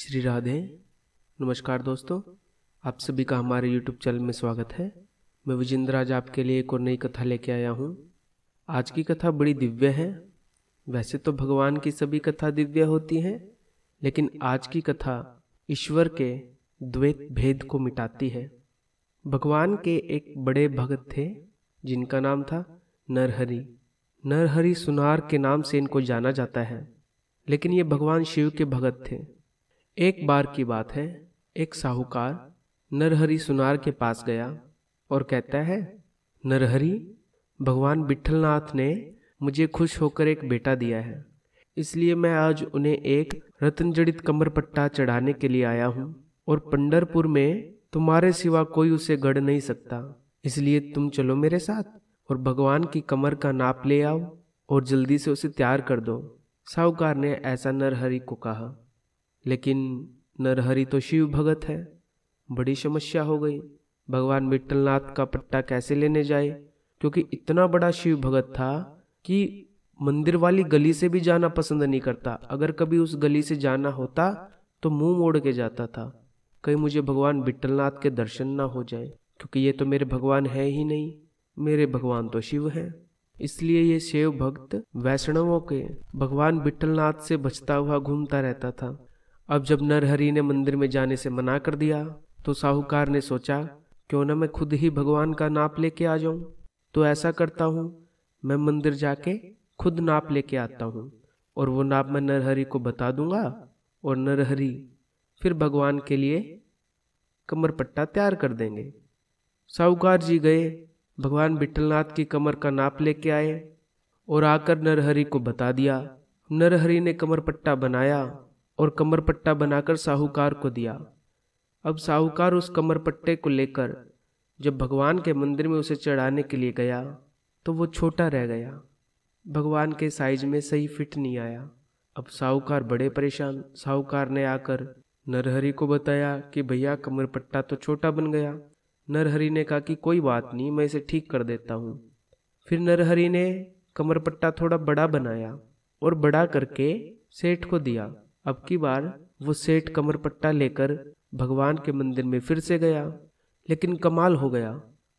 श्री राधे नमस्कार दोस्तों आप सभी का हमारे यूट्यूब चैनल में स्वागत है मैं विजेंद्र आज आपके लिए एक और नई कथा लेके आया हूँ आज की कथा बड़ी दिव्य है वैसे तो भगवान की सभी कथा दिव्य होती हैं लेकिन आज की कथा ईश्वर के द्वैत भेद को मिटाती है भगवान के एक बड़े भगत थे जिनका नाम था नरहरि नरहरि सुनार के नाम से इनको जाना जाता है लेकिन ये भगवान शिव के भगत थे एक बार की बात है एक साहूकार नरहरी सुनार के पास गया और कहता है नरहरी भगवान बिठलनाथ ने मुझे खुश होकर एक बेटा दिया है इसलिए मैं आज उन्हें एक रतनजड़ित कमर पट्टा चढ़ाने के लिए आया हूँ और पंडरपुर में तुम्हारे सिवा कोई उसे गढ़ नहीं सकता इसलिए तुम चलो मेरे साथ और भगवान की कमर का नाप ले आओ और जल्दी से उसे तैयार कर दो साहूकार ने ऐसा नरहरी को कहा लेकिन नरहरि तो शिव भगत है बड़ी समस्या हो गई भगवान विट्ठलनाथ का पट्टा कैसे लेने जाए क्योंकि इतना बड़ा शिव भगत था कि मंदिर वाली गली से भी जाना पसंद नहीं करता अगर कभी उस गली से जाना होता तो मुंह मोड़ के जाता था कहीं मुझे भगवान विट्ठलनाथ के दर्शन ना हो जाए क्योंकि ये तो मेरे भगवान है ही नहीं मेरे भगवान तो शिव हैं इसलिए ये शिव भक्त वैष्णवों के भगवान विट्ठलनाथ से बचता हुआ घूमता रहता था अब जब नरहरि ने मंदिर में जाने से मना कर दिया तो साहूकार ने सोचा क्यों न मैं खुद ही भगवान का नाप लेके आ जाऊं तो ऐसा करता हूं मैं मंदिर जाके खुद नाप लेके आता हूं और वो नाप मैं नरहरि को बता दूंगा और नरहरि फिर भगवान के लिए कमर पट्टा तैयार कर देंगे साहूकार जी गए भगवान विठलनाथ की कमर का नाप लेके आए और आकर नरहरि को बता दिया नरहरि ने कमर पट्टा बनाया और कमर पट्टा बनाकर साहूकार को दिया अब साहूकार उस कमरपट्टे को लेकर जब भगवान के मंदिर में उसे चढ़ाने के लिए गया तो वो छोटा रह गया भगवान के साइज में सही फिट नहीं आया अब साहूकार बड़े परेशान साहूकार ने आकर नरहरि को बताया कि भैया कमरपट्टा तो छोटा बन गया नरहरि ने कहा कि कोई बात नहीं मैं इसे ठीक कर देता हूँ फिर नरहरि ने कमरपट्टा थोड़ा बड़ा बनाया और बड़ा करके सेठ को दिया अब की बार वो सेठ कमर पट्टा लेकर भगवान के मंदिर में फिर से गया लेकिन कमाल हो गया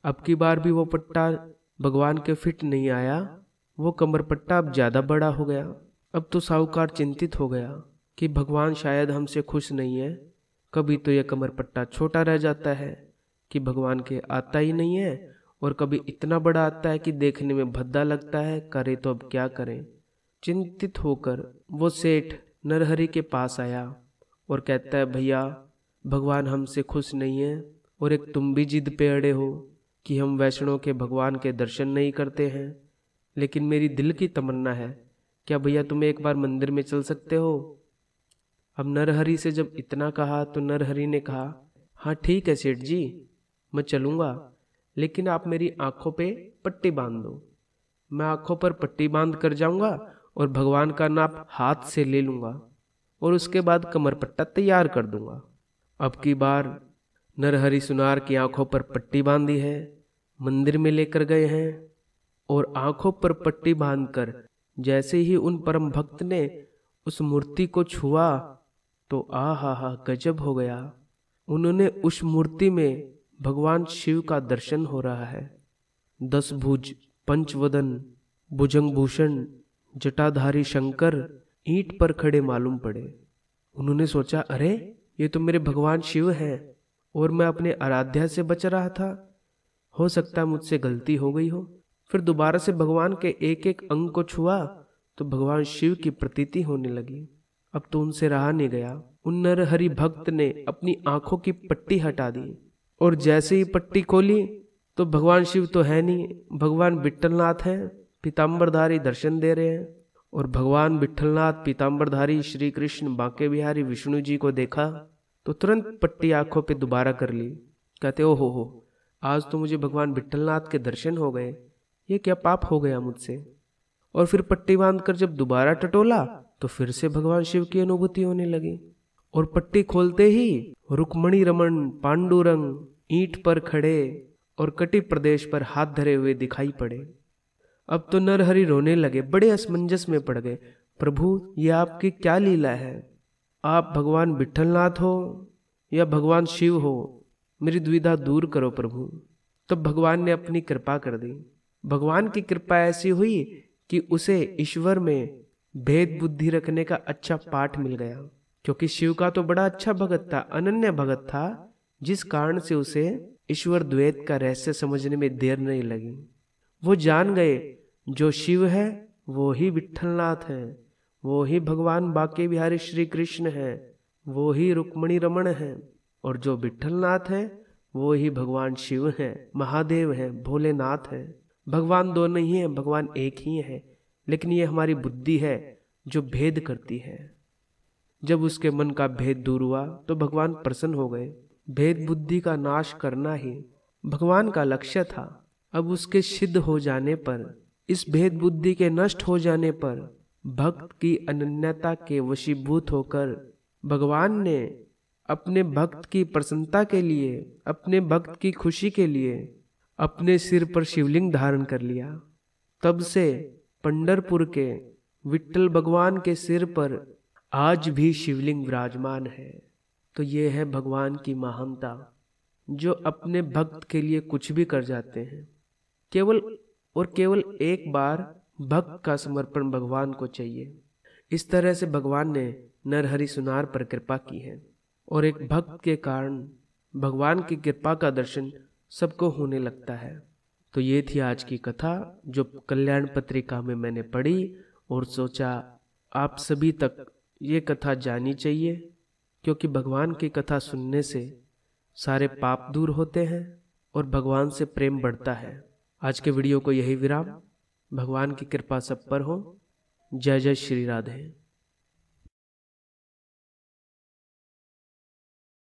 अब की बार भी वो पट्टा भगवान के फिट नहीं आया वो कमर पट्टा अब ज़्यादा बड़ा हो गया अब तो साहूकार चिंतित हो गया कि भगवान शायद हमसे खुश नहीं है कभी तो यह कमर पट्टा छोटा रह जाता है कि भगवान के आता ही नहीं है और कभी इतना बड़ा आता है कि देखने में भद्दा लगता है करे तो अब क्या करें चिंतित होकर वो सेठ नरहरि के पास आया और कहता है भैया भगवान हमसे खुश नहीं है और एक तुम भी जिद पे अड़े हो कि हम वैष्णव के भगवान के दर्शन नहीं करते हैं लेकिन मेरी दिल की तमन्ना है क्या भैया तुम एक बार मंदिर में चल सकते हो अब नरहरी से जब इतना कहा तो नरहरी ने कहा हाँ ठीक है सेठ जी मैं चलूँगा लेकिन आप मेरी आँखों पे पट्टी बांध दो मैं आँखों पर पट्टी बांध कर जाऊँगा और भगवान का नाप हाथ से ले लूँगा और उसके बाद कमर पट्टा तैयार कर दूंगा अब की बार नरहरि सुनार की आंखों पर पट्टी बांधी है मंदिर में लेकर गए हैं और आंखों पर पट्टी बांधकर जैसे ही उन परम भक्त ने उस मूर्ति को छुआ तो आ हा हा गजब हो गया उन्होंने उस मूर्ति में भगवान शिव का दर्शन हो रहा है दस भुज पंचवदन भूषण जटाधारी शंकर ईंट पर खड़े मालूम पड़े उन्होंने सोचा अरे ये तो मेरे भगवान शिव हैं और मैं अपने आराध्या से बच रहा था हो सकता मुझसे गलती हो गई हो फिर दोबारा से भगवान के एक एक अंग को छुआ तो भगवान शिव की प्रतीति होने लगी अब तो उनसे रहा नहीं गया उन नरहरि भक्त ने अपनी आंखों की पट्टी हटा दी और जैसे ही पट्टी खोली तो भगवान शिव तो है नहीं भगवान विट्ठलनाथ हैं पीताम्बरधारी दर्शन दे रहे हैं और भगवान विठलनाथ पीताम्बरधारी श्री कृष्ण बांके बिहारी विष्णु जी को देखा तो तुरंत पट्टी आंखों पे दोबारा कर ली कहते ओ हो आज तो मुझे भगवान विठलनाथ के दर्शन हो गए ये क्या पाप हो गया मुझसे और फिर पट्टी बांध कर जब दोबारा टटोला तो फिर से भगवान शिव की अनुभूति होने लगी और पट्टी खोलते ही रुक्मणी रमन पांडुरंग ईंट पर खड़े और कटी प्रदेश पर हाथ धरे हुए दिखाई पड़े अब तो नरहरि रोने लगे बड़े असमंजस में पड़ गए प्रभु ये आपकी क्या लीला है आप भगवान विठलनाथ हो या भगवान शिव हो मेरी दुविधा दूर करो प्रभु तब भगवान ने अपनी कृपा कर दी भगवान की कृपा ऐसी हुई कि उसे ईश्वर में भेद बुद्धि रखने का अच्छा पाठ मिल गया क्योंकि शिव का तो बड़ा अच्छा भगत था अनन्य भगत था जिस कारण से उसे ईश्वर द्वैत का रहस्य समझने में देर नहीं लगी वो जान गए जो शिव है वो ही विठलनाथ है वो ही भगवान बाके बिहारी श्री कृष्ण है वो ही रुक्मणी रमण है और जो विठलनाथ है वो ही भगवान शिव है महादेव है भोलेनाथ है भगवान दो नहीं है भगवान एक ही है लेकिन ये हमारी बुद्धि है जो भेद करती है जब उसके मन का भेद दूर हुआ तो भगवान प्रसन्न हो गए भेद बुद्धि का नाश करना ही भगवान का लक्ष्य था अब उसके सिद्ध हो जाने पर इस भेद बुद्धि के नष्ट हो जाने पर भक्त की अनन्यता के वशीभूत होकर भगवान ने अपने भक्त की प्रसन्नता के लिए अपने भक्त की खुशी के लिए अपने सिर पर शिवलिंग धारण कर लिया तब से पंडरपुर के विट्ठल भगवान के सिर पर आज भी शिवलिंग विराजमान है तो ये है भगवान की महानता जो अपने भक्त के लिए कुछ भी कर जाते हैं केवल और केवल एक बार भक्त का समर्पण भगवान को चाहिए इस तरह से भगवान ने नरहरि सुनार पर कृपा की है और एक भक्त के कारण भगवान की कृपा का दर्शन सबको होने लगता है तो ये थी आज की कथा जो कल्याण पत्रिका में मैंने पढ़ी और सोचा आप सभी तक ये कथा जानी चाहिए क्योंकि भगवान की कथा सुनने से सारे पाप दूर होते हैं और भगवान से प्रेम बढ़ता है आज के वीडियो को यही विराम भगवान की कृपा सब पर हो जय जय श्री राधे